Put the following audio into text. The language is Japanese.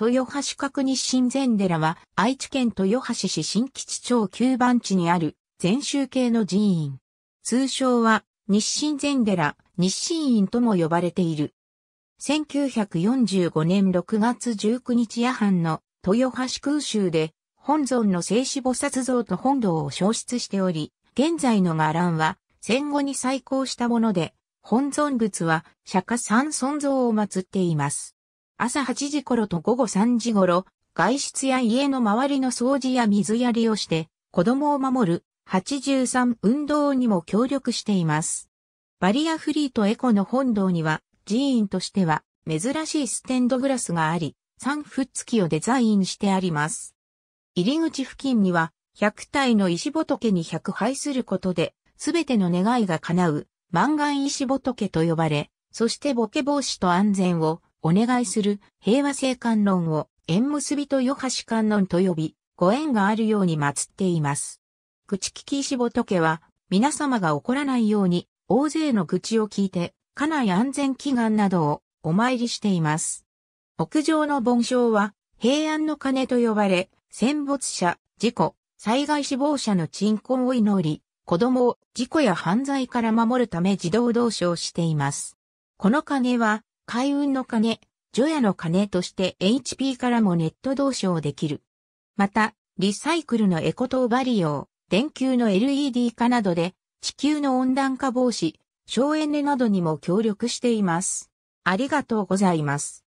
豊橋角日新禅寺は愛知県豊橋市新吉町9番地にある禅宗系の寺院。通称は日新禅寺、日新院とも呼ばれている。1945年6月19日夜半の豊橋空襲で本尊の聖子菩薩像と本堂を消失しており、現在の伽藍は戦後に再興したもので、本尊仏は釈迦三尊像を祀っています。朝8時頃と午後3時頃、外出や家の周りの掃除や水やりをして、子供を守る83運動にも協力しています。バリアフリーとエコの本堂には、寺院としては珍しいステンドグラスがあり、3フッツキをデザインしてあります。入り口付近には、100体の石仏に100杯することで、すべての願いが叶う、万願石仏と呼ばれ、そしてボケ防止と安全をお願いする平和性観論を縁結びと与橋観論と呼び、ご縁があるように祀っています。愚痴聞き石仏は、皆様が怒らないように、大勢の愚痴を聞いて、家内安全祈願などをお参りしています。屋上の盆章は、平安の鐘と呼ばれ、戦没者、事故、災害死亡者の鎮魂を祈り、子供を事故や犯罪から守るため児童同士をしています。この鐘は、海運の金、除夜の金として HP からもネット同賞できる。また、リサイクルのエコーバリオ、電球の LED 化などで、地球の温暖化防止、省エネなどにも協力しています。ありがとうございます。